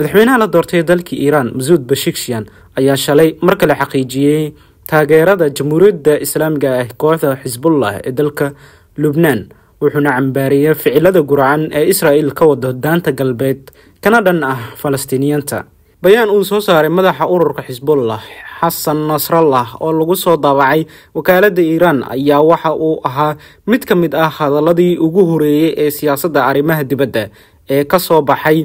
madaxweynaha la doortay dalka iiraan masuud bashikshiyan ayaa shalay mar kale xaqiijiyey taageerada jamhuuriyadda islaamiga ah kooxda xisbullah ee dalka lubnaan wuxuuna cambaariyey ficilada guracan ee israa'il ka wado daanta galbeed kana dhan ah falastiiniyiinta bayaan uu soo saaray madaxa ururka xisbullah xasan nasrallah oo lagu soo daabacay wakaaladda iiraan ayaa waxa uu ahaa mid ka mid ah hadaladii ugu horeeyey ee siyaasadda arrimaha dibadda ee ka soo baxay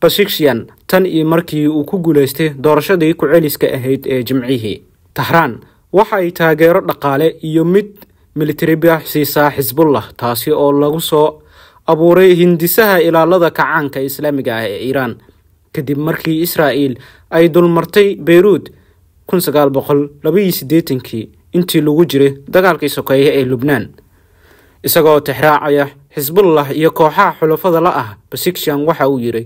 bashikshian tan iyo markii uu ku guulaystay doorashadii ku-celiska ahayd ee jimcihii tahraan waxa ay taageero dhaqaale iyo mid militari siisaa xisbullah taasi oo lagu soo abuuray hindisaha ilaalada kacaanka islaamiga ah ee iiraan kadib markii israa'iil ay dulmartay beyruud intii lagu jiray dagaalkii sokeeye ee lubnaan isagoo tixraacaya xisbullah iyo kooxaha xulafada la ah basikshan waxa uu yidhi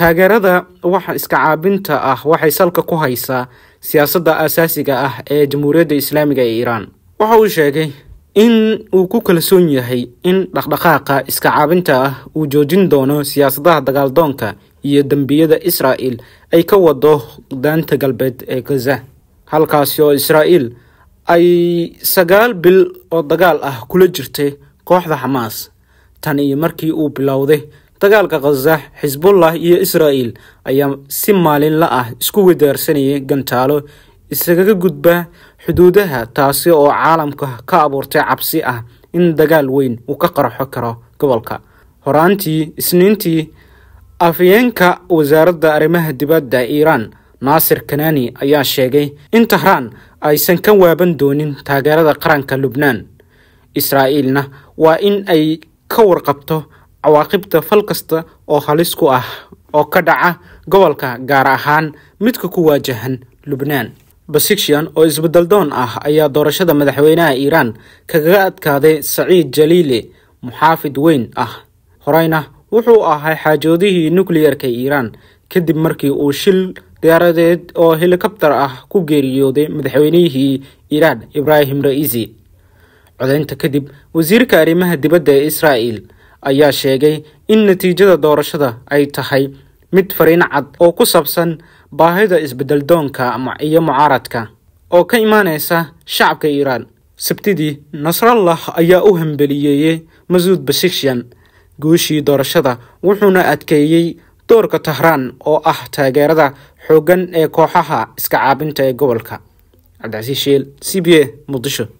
taageerada wax iska caabinta ah waxay salka ku haysaa siyaasadda aasaasiga ah ee jamhuuriyadda islaamiga ee iiraan waxa uu sheegay in uu ku kalsoon yahay in dhaqdhaqaaqa iska caabinta ah uu joojin doono siyaasadaha dagaaldoonka iyo dembiyada israa'il ay ka wado daanta galbeed ee gaza halkaasi oo israa'iil ay sagaal bil oo dagaal ah kula jirtay kooxda xamaas tan iyo markii uu bilowday dagaalka khazax xisbullah iyo israa'il ayaa si maalinla ah isku wadaarsanayay gantaalo isagaga gudba xuduudaha taasi oo caalamka ka abuurtay cabsi ah in dagaal weyn uu ka qarxo karo gobolka horaantii isniintii afayeenka wasaaradda arrimaha dibadda iiraan naasir kanaani ayaa sheegay in tahraan aysan ka waaban doonin taageerada qaranka lubnaan israa'iilna waa in ay ka warqabto cawaaqibta fal kasta oo halis ku ah oo ka dhaca gobolka gaar ahaan midka ku waajahan lubnaan basikshian oo isbedeldoon ah ayaa doorashada madaxweynaha iiraan kagaga adkaaday saciid jaliile muxaafid weyn ah horeyna wuxuu ahaa xaajoodihii nukliyarka iiraan kadib markii uu shil diyaaradeed oo helikabtar ah ku geeriyooday madaxweynihii iiraan ibraahim ra'iisi codaynta kadib wasiirka arrimaha dibadda ee israa'il ayaa sheegay in natiijada doorashada ay tahay mid fariin cad oo ku sabsan baahida isbeddeldoonka iyo mucaaradka oo ka imaanaysa shacabka iiraan sabtidii nasrallah ayaa u hambeliyeeyey masuud bashikshan guushii doorashada wuxuuna adkeeyey doorka tahraan oo ah taageerada xooggan ee kooxaha iska caabinta ee gobolka cabdicasiis shiil c b a muqdisho